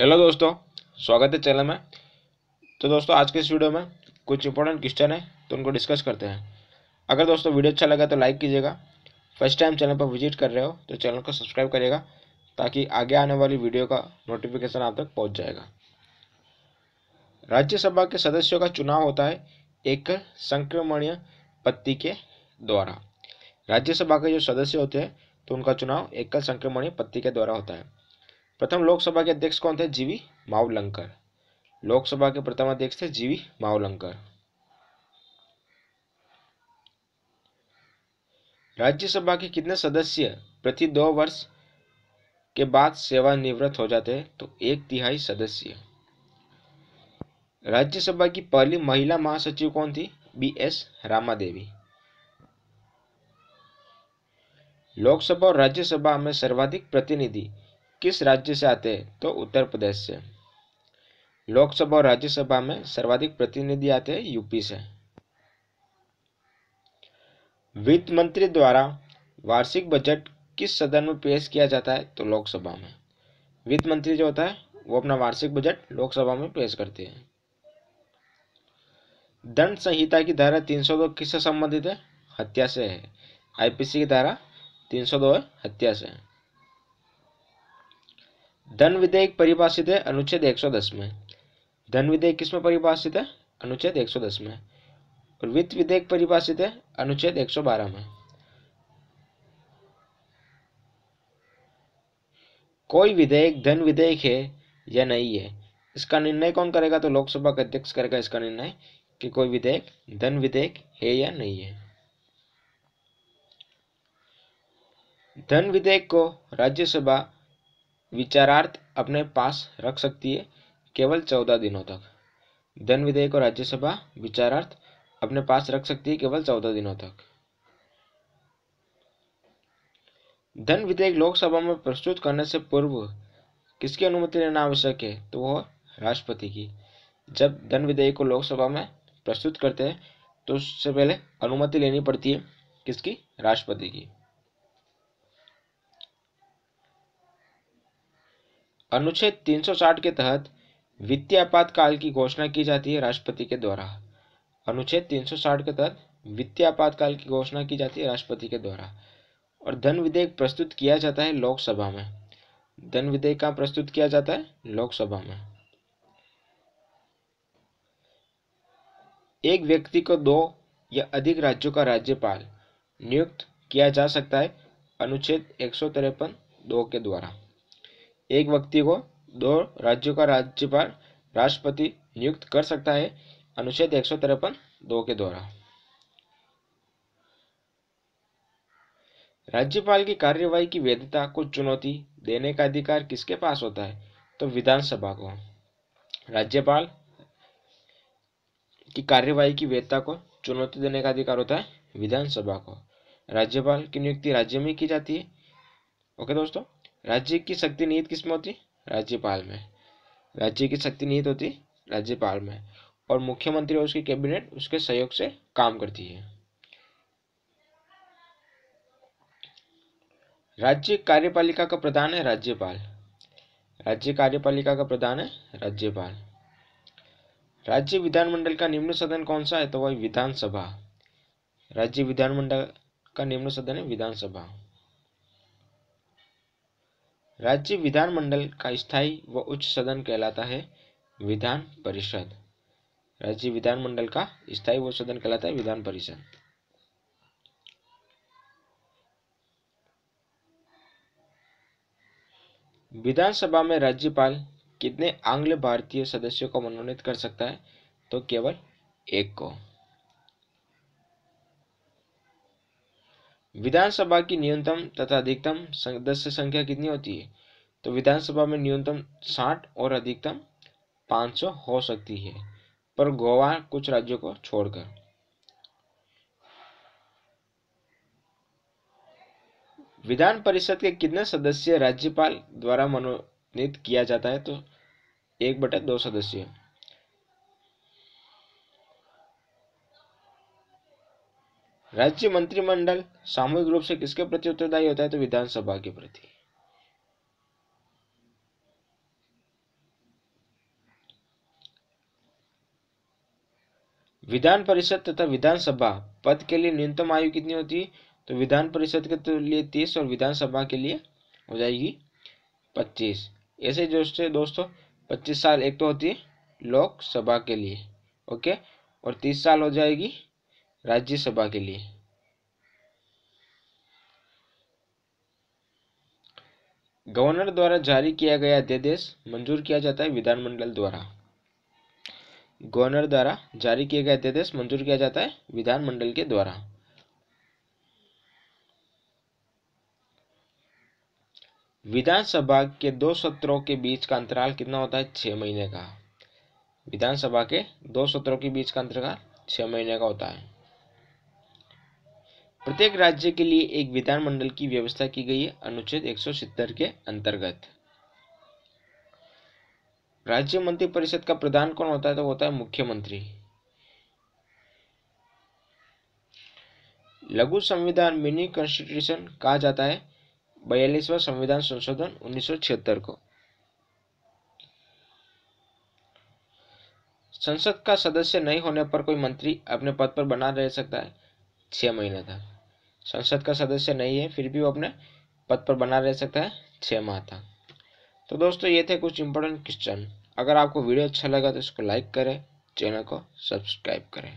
hello दोस्तों स्वागत है चैनल में तो दोस्तों आज के इस वीडियो में कुछ इंपॉर्टेंट क्वेश्चन है तो उनको डिस्कस करते हैं अगर दोस्तों वीडियो अच्छा लगा तो लाइक कीजिएगा फर्स्ट टाइम चैनल पर विजिट कर रहे हो तो चैनल को सब्सक्राइब करिएगा ताकि आगे आने वाली वीडियो का नोटिफिकेशन आप तक पहुँच जाएगा राज्यसभा के सदस्यों का चुनाव होता है एक संक्रमणीय पत्ती के द्वारा राज्यसभा के जो सदस्य होते हैं तो उनका चुनाव एकल संक्रमणीय पत्ती के द्वारा होता है प्रथम लोकसभा के अध्यक्ष कौन थे जीवी मावलंकर लोकसभा के प्रथम अध्यक्ष थे जीवी मावलंकर राज्यसभा के कितने सदस्य प्रति दो वर्ष के बाद सेवानिवृत्त हो जाते हैं तो एक तिहाई सदस्य राज्यसभा की पहली महिला महासचिव कौन थी बी एस रामा देवी लोकसभा और राज्यसभा में सर्वाधिक प्रतिनिधि किस राज्य से आते हैं तो उत्तर प्रदेश से लोकसभा और राज्यसभा में सर्वाधिक प्रतिनिधि आते हैं यूपी से वित्त मंत्री द्वारा वार्षिक बजट किस सदन में पेश किया जाता है तो लोकसभा में वित्त मंत्री जो होता है वो अपना वार्षिक बजट लोकसभा में पेश करते हैं दंड संहिता की धारा 302 किससे संबंधित है हत्या से है आईपीसी की धारा 302 है हत्या से है धन विधेयक परिभाषित है अनुच्छेद दस में धन विधेयक किसमें परिभाषित है अनुच्छेद दस में और वित्त विधेयक परिभाषित है अनुच्छेद बारह में कोई विधेयक धन विधेयक है या नहीं है इसका निर्णय कौन करेगा तो लोकसभा का अध्यक्ष करेगा इसका निर्णय कि कोई विधेयक धन विधेयक है या नहीं है धन विधेयक को राज्यसभा विचारार्थ अपने पास रख सकती है केवल चौदह दिनों तक धन विधेयक और राज्यसभा विचारार्थ अपने पास रख सकती है केवल चौदह दिनों तक धन विधेयक लोकसभा में प्रस्तुत करने से पूर्व किसकी अनुमति लेना आवश्यक है तो वह राष्ट्रपति की जब धन विधेयक को लोकसभा में प्रस्तुत करते हैं तो उससे पहले अनुमति लेनी पड़ती है किसकी राष्ट्रपति की अनुच्छेद 360 के तहत वित्तीय आपातकाल की घोषणा की जाती है राष्ट्रपति के द्वारा अनुच्छेद 360 के तहत वित्तीय आपातकाल की घोषणा की जाती है राष्ट्रपति के द्वारा और धन विधेयक प्रस्तुत किया जाता है लोकसभा में धन विधेयक कहाँ प्रस्तुत किया जाता है लोकसभा में एक व्यक्ति को दो या अधिक राज्यों का राज्यपाल नियुक्त किया जा सकता है अनुच्छेद एक सौ दो के द्वारा एक व्यक्ति को दो राज्यों का राज्यपाल राष्ट्रपति नियुक्त कर सकता है अनुच्छेद एक सौ तिरपन दो के द्वारा राज्यपाल की कार्यवाही की वैधता को चुनौती देने का अधिकार किसके पास होता है तो विधानसभा को राज्यपाल की कार्यवाही की वैधता को चुनौती देने का अधिकार होता है विधानसभा को राज्यपाल की नियुक्ति राज्य में की जाती है ओके दोस्तों राज्य की शक्ति निहित किस में होती राज्यपाल में राज्य की शक्ति निहित होती राज्यपाल में और मुख्यमंत्री और उसकी कैबिनेट उसके सहयोग से काम करती है राज्य कार्यपालिका का प्रधान है राज्यपाल राज्य कार्यपालिका का प्रधान है राज्यपाल राज्य विधानमंडल का निम्न सदन कौन सा है तो वह विधानसभा राज्य विधानमंडल का निम्न सदन है विधानसभा राज्य विधानमंडल का स्थायी व उच्च सदन कहलाता है विधान परिषद राज्य विधानमंडल का स्थायी व सदन कहलाता है विधान परिषद विधानसभा में राज्यपाल कितने आंग्ल भारतीय सदस्यों को मनोनीत कर सकता है तो केवल एक को विधानसभा की न्यूनतम तथा अधिकतम सदस्य संख्या कितनी होती है तो विधानसभा में न्यूनतम साठ और अधिकतम 500 हो सकती है पर गोवा कुछ राज्यों को छोड़कर विधान परिषद के कितने सदस्य राज्यपाल द्वारा मनोनीत किया जाता है तो एक बटा दो सदस्य राज्य मंत्रिमंडल सामूहिक रूप से किसके प्रति उत्तरदायी होता है तो विधानसभा के प्रति विधान परिषद तथा विधानसभा पद के लिए न्यूनतम आयु कितनी होती है तो विधान परिषद के तो लिए तीस और विधानसभा के लिए हो जाएगी पच्चीस ऐसे जो दोस्तों पच्चीस साल एक तो होती है लोकसभा के लिए ओके और तीस साल हो जाएगी राज्यसभा के लिए गवर्नर द्वारा जारी किया गया अध्यादेश मंजूर किया जाता है विधानमंडल द्वारा गवर्नर द्वारा जारी किया गया अध्यादेश मंजूर किया जाता है विधानमंडल के द्वारा विधानसभा के दो सत्रों के बीच का अंतराल कितना होता है छह महीने का विधानसभा के दो सत्रों के बीच का अंतराल छह महीने का होता है प्रत्येक राज्य के लिए एक विधानमंडल की व्यवस्था की गई है अनुच्छेद एक के अंतर्गत राज्य मंत्री परिषद का प्रधान कौन होता है तो होता है मुख्यमंत्री लघु संविधान मिनी कॉन्स्टिट्यूशन कहा जाता है बयालीसवा संविधान संशोधन उन्नीस को संसद का सदस्य नहीं होने पर कोई मंत्री अपने पद पर बना रह सकता है छह महीने तक संसद का सदस्य नहीं है फिर भी वो अपने पद पर बना रह सकता है छः माह तक तो दोस्तों ये थे कुछ इंपॉर्टेंट क्वेश्चन अगर आपको वीडियो अच्छा लगा तो इसको लाइक करें चैनल को सब्सक्राइब करें